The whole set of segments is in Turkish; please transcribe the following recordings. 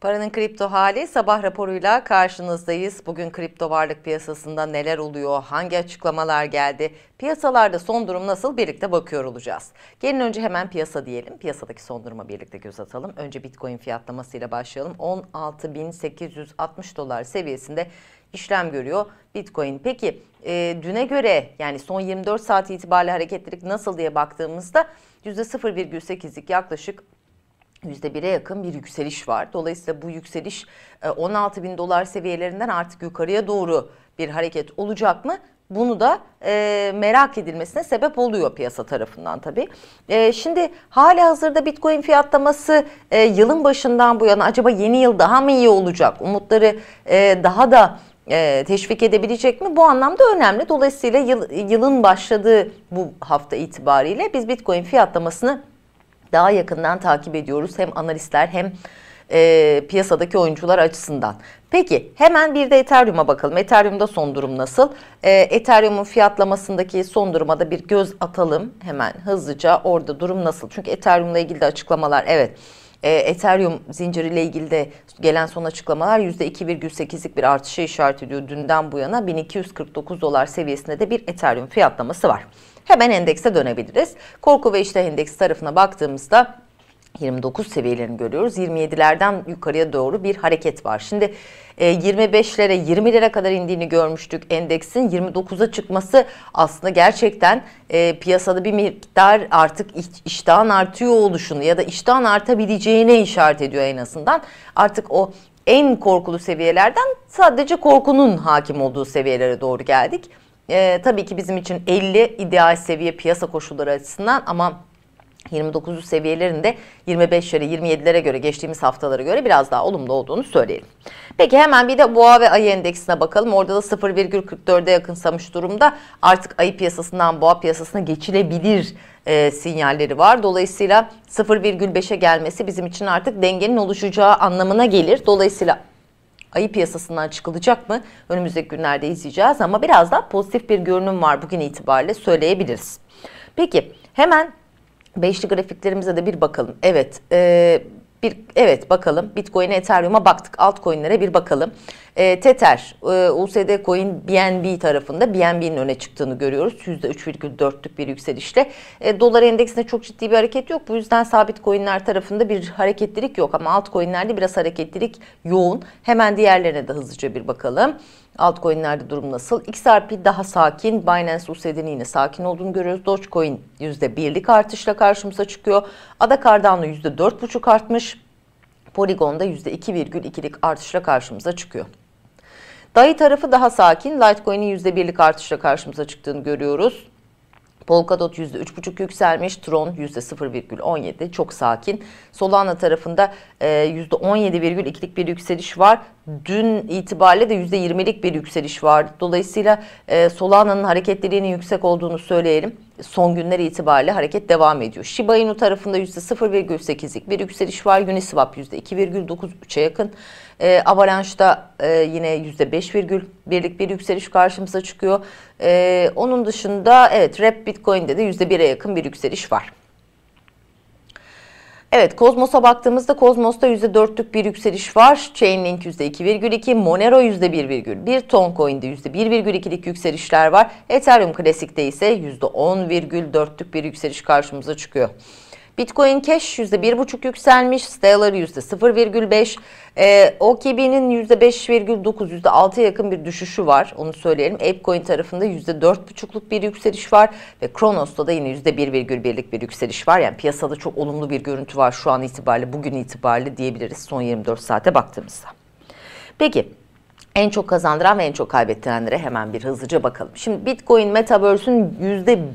Paranın kripto hali sabah raporuyla karşınızdayız. Bugün kripto varlık piyasasında neler oluyor, hangi açıklamalar geldi, piyasalarda son durum nasıl birlikte bakıyor olacağız. Gelin önce hemen piyasa diyelim. Piyasadaki son duruma birlikte göz atalım. Önce Bitcoin fiyatlamasıyla başlayalım. 16.860 dolar seviyesinde işlem görüyor Bitcoin. Peki e, düne göre yani son 24 saat itibariyle hareketlilik nasıl diye baktığımızda %0,8'lik yaklaşık %1'e yakın bir yükseliş var. Dolayısıyla bu yükseliş 16 e, bin dolar seviyelerinden artık yukarıya doğru bir hareket olacak mı? Bunu da e, merak edilmesine sebep oluyor piyasa tarafından tabii. E, şimdi hala hazırda bitcoin fiyatlaması e, yılın başından bu yana acaba yeni yıl daha mı iyi olacak? Umutları e, daha da e, teşvik edebilecek mi? Bu anlamda önemli. Dolayısıyla yıl, yılın başladığı bu hafta itibariyle biz bitcoin fiyatlamasını daha yakından takip ediyoruz. Hem analistler hem e, piyasadaki oyuncular açısından. Peki hemen bir de Ethereum'a bakalım. Ethereum'da son durum nasıl? E, Ethereum'un fiyatlamasındaki son duruma da bir göz atalım hemen hızlıca. Orada durum nasıl? Çünkü Ethereum'la ilgili de açıklamalar evet e, Ethereum zinciriyle ilgili de gelen son açıklamalar %2,8'lik bir artışa işaret ediyor. Dünden bu yana 1249 dolar seviyesinde de bir Ethereum fiyatlaması var. Hemen endekse dönebiliriz. Korku ve iştah endeksi tarafına baktığımızda 29 seviyelerini görüyoruz. 27'lerden yukarıya doğru bir hareket var. Şimdi 25'lere e, 20'lere kadar indiğini görmüştük endeksin 29'a çıkması aslında gerçekten e, piyasada bir miktar artık iştahın artıyor oluşunu ya da iştahın artabileceğine işaret ediyor en azından. Artık o en korkulu seviyelerden sadece korkunun hakim olduğu seviyelere doğru geldik. E, tabii ki bizim için 50 ideal seviye piyasa koşulları açısından ama 29 seviyelerin de 25'lere 27'lere göre geçtiğimiz haftalara göre biraz daha olumlu olduğunu söyleyelim. Peki hemen bir de boğa ve ayı endeksine bakalım. Orada da 0,44'e yakınsamış durumda. Artık ayı piyasasından boğa piyasasına geçilebilir e, sinyalleri var. Dolayısıyla 0,5'e gelmesi bizim için artık dengenin oluşacağı anlamına gelir. Dolayısıyla ayı piyasasından çıkılacak mı? Önümüzdeki günlerde izleyeceğiz ama biraz daha pozitif bir görünüm var bugün itibariyle söyleyebiliriz. Peki hemen Beşli grafiklerimize de bir bakalım. Evet, e, bir evet bakalım. Bitcoin'e, Ethereum'a baktık. Altcoin'lere bir bakalım. E, Tether, e, USD Coin BNB tarafında BNB'nin öne çıktığını görüyoruz. %3,4'lük bir yükselişle. E, dolar endeksinde çok ciddi bir hareket yok. Bu yüzden sabit coinler tarafında bir hareketlilik yok. Ama altcoinlerde biraz hareketlilik yoğun. Hemen diğerlerine de hızlıca bir bakalım. Altcoin'lerde durum nasıl? XRP daha sakin, Binance USD'nin yine sakin olduğunu görüyoruz. Dogecoin %1'lik artışla karşımıza çıkıyor. Ada Cardano %4,5 artmış. Polygon'da %2,2'lik artışla karşımıza çıkıyor. Dai tarafı daha sakin. Litecoin'in %1'lik artışla karşımıza çıktığını görüyoruz. Polkadot %3,5 yükselmiş. Tron %0,17 çok sakin. Solana tarafında %17,2'lik e, bir yükseliş var dün itibariyle de %20'lik bir yükseliş var. Dolayısıyla e, Solana'nın hareketliliğinin yüksek olduğunu söyleyelim. Son günler itibariyle hareket devam ediyor. Shiba Inu tarafında %0,8'lik bir yükseliş var. Uniswap %2,93'e yakın. E, Avalanche'da e, yine %5,1'lik bir yükseliş karşımıza çıkıyor. E, onun dışında evet Rap Bitcoin'de de %1'e yakın bir yükseliş var. Evet Kozmos'a baktığımızda Kozmos'ta %4'lük bir yükseliş var. Chainlink %2,2, Monero %1,1, Toncoin'de %1,2'lik yükselişler var. Ethereum Classic'te ise %10,4'lük bir yükseliş karşımıza çıkıyor. Bitcoin Cash yüzde bir buçuk yükselmiş. Stellar yüzde %0,5. E, OKB'nin yüzde %5,9, %6'ya yakın bir düşüşü var. Onu söyleyelim. Apecoin tarafında yüzde dört buçukluk bir yükseliş var. Ve Kronos'ta da yine yüzde %1,1'lik bir yükseliş var. Yani piyasada çok olumlu bir görüntü var şu an itibariyle, bugün itibariyle diyebiliriz son 24 saate baktığımızda. Peki en çok kazandıran ve en çok kaybettirenlere hemen bir hızlıca bakalım. Şimdi Bitcoin Metaverse'ün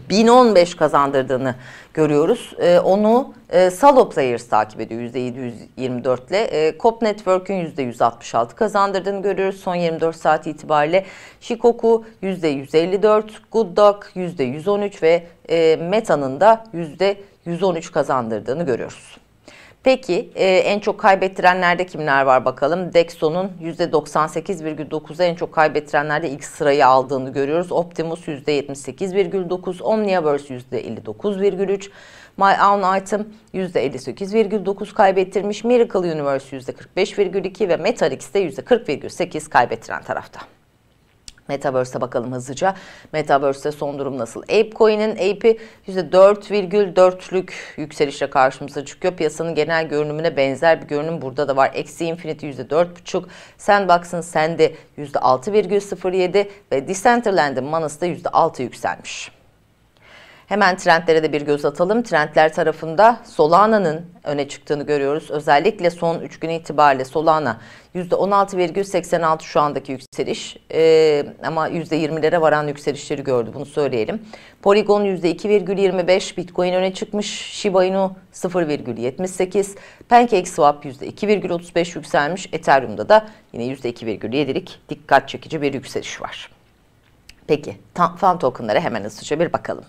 %1015 kazandırdığını görüyoruz. Ee, onu e, Salo Players takip ediyor %724 ile. E, Cop Network'ün %166 kazandırdığını görüyoruz. Son 24 saat itibariyle Shikoku %154, Good Duck %113 ve e, Meta'nın da %113 kazandırdığını görüyoruz. Peki e, en çok kaybettirenlerde kimler var bakalım? Dexon'un %98,9'a en çok kaybettirenlerde ilk sırayı aldığını görüyoruz. Optimus %78,9, Omniverse %59,3, My Own Item %58,9 kaybettirmiş, Miracle Universe %45,2 ve Metarix de %40,8 kaybettiren tarafta. Metaverse'e bakalım hızlıca. Metaverse'te son durum nasıl? Apecoin'in Ape'i %4,4'lük yükselişle karşımıza çıkıyor. Piyasanın genel görünümüne benzer bir görünüm burada da var. Eksi Infinity %4,5, Sandbox'ın Sand'i %6,07 ve Decentraland'ın Manas'ta %6 yükselmiş. Hemen trendlere de bir göz atalım. Trendler tarafında Solana'nın öne çıktığını görüyoruz. Özellikle son 3 gün itibariyle Solana %16,86 şu andaki yükseliş ee, ama %20'lere varan yükselişleri gördü bunu söyleyelim. Polygon %2,25, Bitcoin öne çıkmış, Shiba Inu 0,78, Pancake PancakeSwap %2,35 yükselmiş, Ethereum'da da yine %2,7'lik dikkat çekici bir yükseliş var. Peki, fan tokenlara hemen hızlıca bir bakalım.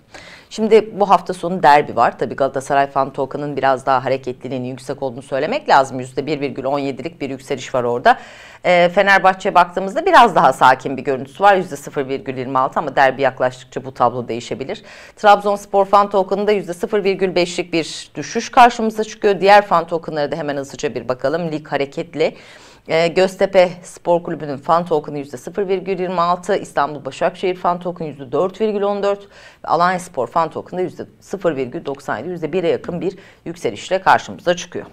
Şimdi bu hafta sonu derbi var. Tabii Galatasaray fan token'ın biraz daha hareketliliğinin yüksek olduğunu söylemek lazım. %1,17'lik bir yükseliş var orada. E, Fenerbahçe'ye baktığımızda biraz daha sakin bir görüntüsü var. %0,26 ama derbi yaklaştıkça bu tablo değişebilir. Trabzonspor fan token'ında %0,5'lik bir düşüş karşımıza çıkıyor. Diğer fan token'lara da hemen hızlıca bir bakalım. Lig hareketli. E, Göztepe Spor Kulübü'nün fan token'ı %0,26, İstanbul Başakşehir fan token'ı %4,14 Alanya Spor fan token'ı %0,97, %1'e yakın bir yükselişle karşımıza çıkıyor.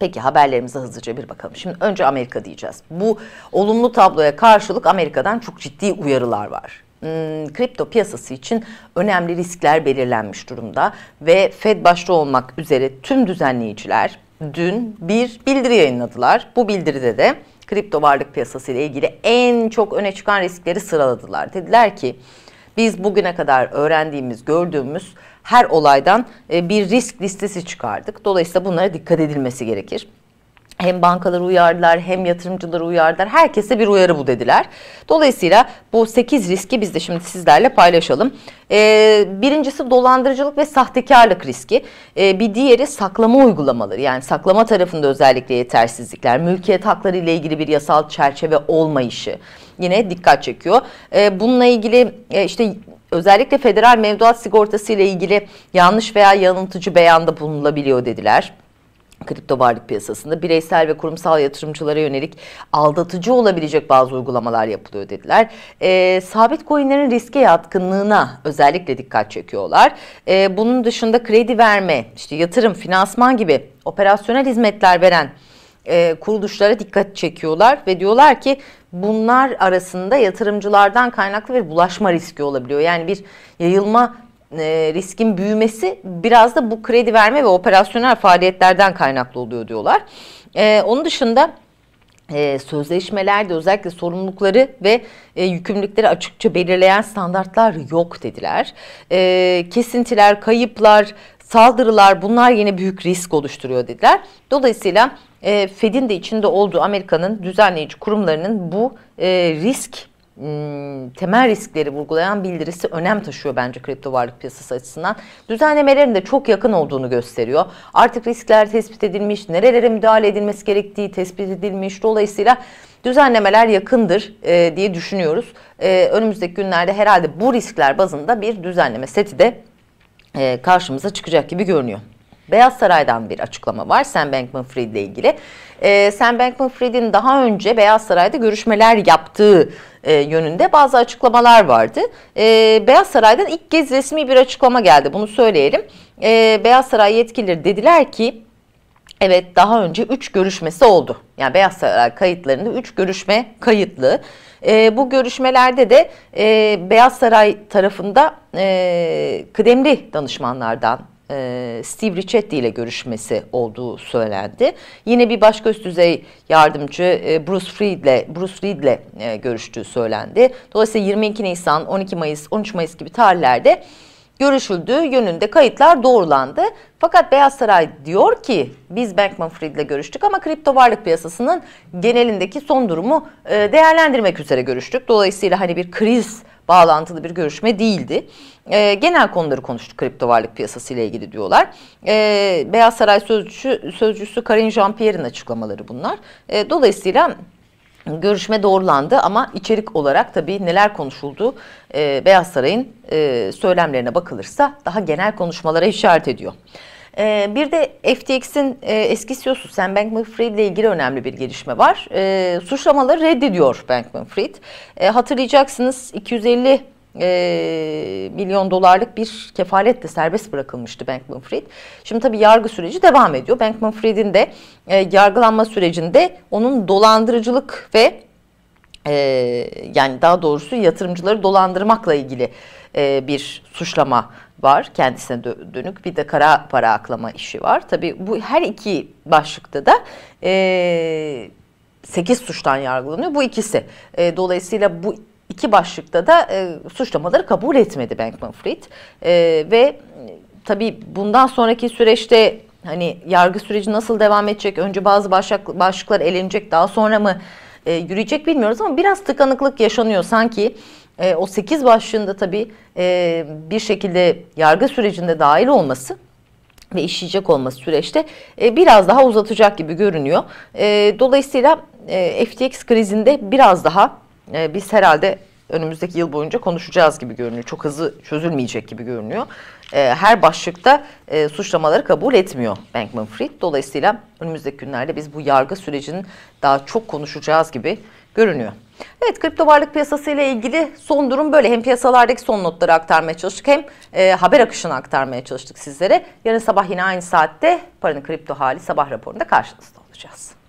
Peki haberlerimize hızlıca bir bakalım. Şimdi önce Amerika diyeceğiz. Bu olumlu tabloya karşılık Amerika'dan çok ciddi uyarılar var. Hmm, kripto piyasası için önemli riskler belirlenmiş durumda ve Fed başta olmak üzere tüm düzenleyiciler dün bir bildiri yayınladılar. Bu bildiride de kripto varlık piyasası ile ilgili en çok öne çıkan riskleri sıraladılar. Dediler ki biz bugüne kadar öğrendiğimiz, gördüğümüz her olaydan e, bir risk listesi çıkardık. Dolayısıyla bunlara dikkat edilmesi gerekir hem bankaları uyardılar hem yatırımcıları uyardılar. Herkese bir uyarı bu dediler. Dolayısıyla bu 8 riski biz de şimdi sizlerle paylaşalım. Ee, birincisi dolandırıcılık ve sahtekarlık riski. Ee, bir diğeri saklama uygulamaları. Yani saklama tarafında özellikle yetersizlikler, mülkiyet hakları ile ilgili bir yasal çerçeve olmayışı yine dikkat çekiyor. Ee, bununla ilgili e, işte özellikle federal mevduat sigortası ile ilgili yanlış veya yanıltıcı beyanda bulunulabiliyor dediler kripto varlık piyasasında bireysel ve kurumsal yatırımcılara yönelik aldatıcı olabilecek bazı uygulamalar yapılıyor dediler. E, sabit coinlerin riske yatkınlığına özellikle dikkat çekiyorlar. E, bunun dışında kredi verme, işte yatırım, finansman gibi operasyonel hizmetler veren e, kuruluşlara dikkat çekiyorlar ve diyorlar ki bunlar arasında yatırımcılardan kaynaklı bir bulaşma riski olabiliyor. Yani bir yayılma e, riskin büyümesi biraz da bu kredi verme ve operasyonel faaliyetlerden kaynaklı oluyor diyorlar. E, onun dışında e, sözleşmelerde özellikle sorumlulukları ve e, yükümlülükleri açıkça belirleyen standartlar yok dediler. E, kesintiler, kayıplar, saldırılar bunlar yine büyük risk oluşturuyor dediler. Dolayısıyla e, Fed'in de içinde olduğu Amerika'nın düzenleyici kurumlarının bu e, risk Hmm, temel riskleri vurgulayan bildirisi önem taşıyor bence kripto varlık piyasası açısından. Düzenlemelerin de çok yakın olduğunu gösteriyor. Artık riskler tespit edilmiş, nerelere müdahale edilmesi gerektiği tespit edilmiş. Dolayısıyla düzenlemeler yakındır e, diye düşünüyoruz. E, önümüzdeki günlerde herhalde bu riskler bazında bir düzenleme seti de e, karşımıza çıkacak gibi görünüyor. Beyaz Saray'dan bir açıklama var Sam Bankman-Fried ile ilgili. Ee, Sam Bankman-Fried'in daha önce Beyaz Saray'da görüşmeler yaptığı e, yönünde bazı açıklamalar vardı. Ee, Beyaz Saray'dan ilk kez resmi bir açıklama geldi bunu söyleyelim. Ee, Beyaz Saray yetkilileri dediler ki evet daha önce 3 görüşmesi oldu. Yani Beyaz Saray kayıtlarında 3 görüşme kayıtlı. E, bu görüşmelerde de e, Beyaz Saray tarafında e, kıdemli danışmanlardan e, Steve Ricchetti ile görüşmesi olduğu söylendi. Yine bir başka üst düzey yardımcı e, Bruce Fried'le Bruce Fried'le e, görüştüğü söylendi. Dolayısıyla 22 Nisan, 12 Mayıs, 13 Mayıs gibi tarihlerde görüşüldüğü yönünde kayıtlar doğrulandı. Fakat Beyaz Saray diyor ki biz Bankman Fried ile görüştük ama kripto varlık piyasasının genelindeki son durumu e, değerlendirmek üzere görüştük. Dolayısıyla hani bir kriz bağlantılı bir görüşme değildi. E, genel konuları konuştu. kripto varlık piyasası ile ilgili diyorlar. E, Beyaz Saray sözcüsü, sözcüsü Karin Jean-Pierre'in açıklamaları bunlar. E, dolayısıyla görüşme doğrulandı ama içerik olarak tabii neler konuşuldu e, Beyaz Saray'ın e, söylemlerine bakılırsa daha genel konuşmalara işaret ediyor. E, bir de FTX'in e, eski CEO'su Sam Bankman-Fried ile ilgili önemli bir gelişme var. E, suçlamaları reddediyor Bankman-Fried. E, hatırlayacaksınız 250 e, milyon dolarlık bir kefaletle serbest bırakılmıştı Bankman Fried. Şimdi tabii yargı süreci devam ediyor. Bankman Fried'in de e, yargılanma sürecinde onun dolandırıcılık ve e, yani daha doğrusu yatırımcıları dolandırmakla ilgili e, bir suçlama var kendisine dönük bir de kara para aklama işi var. Tabii bu her iki başlıkta da e, 8 suçtan yargılanıyor bu ikisi. E, dolayısıyla bu iki başlıkta da e, suçlamaları kabul etmedi Bankman Fried e, ve tabii bundan sonraki süreçte hani yargı süreci nasıl devam edecek? Önce bazı başlık, başlıklar elenecek daha sonra mı e, yürüyecek bilmiyoruz ama biraz tıkanıklık yaşanıyor sanki e, o 8 başlığında tabii e, bir şekilde yargı sürecinde dahil olması ve işleyecek olması süreçte e, biraz daha uzatacak gibi görünüyor. E, dolayısıyla e, FTX krizinde biraz daha e, biz herhalde önümüzdeki yıl boyunca konuşacağız gibi görünüyor. Çok hızlı çözülmeyecek gibi görünüyor. E, her başlıkta e, suçlamaları kabul etmiyor Bankman-Fried. Dolayısıyla önümüzdeki günlerde biz bu yargı sürecinin daha çok konuşacağız gibi görünüyor. Evet kripto varlık piyasası ile ilgili son durum böyle. Hem piyasalardaki son notları aktarmaya çalıştık hem e, haber akışını aktarmaya çalıştık sizlere. Yarın sabah yine aynı saatte paranın kripto hali sabah raporunda karşınızda olacağız.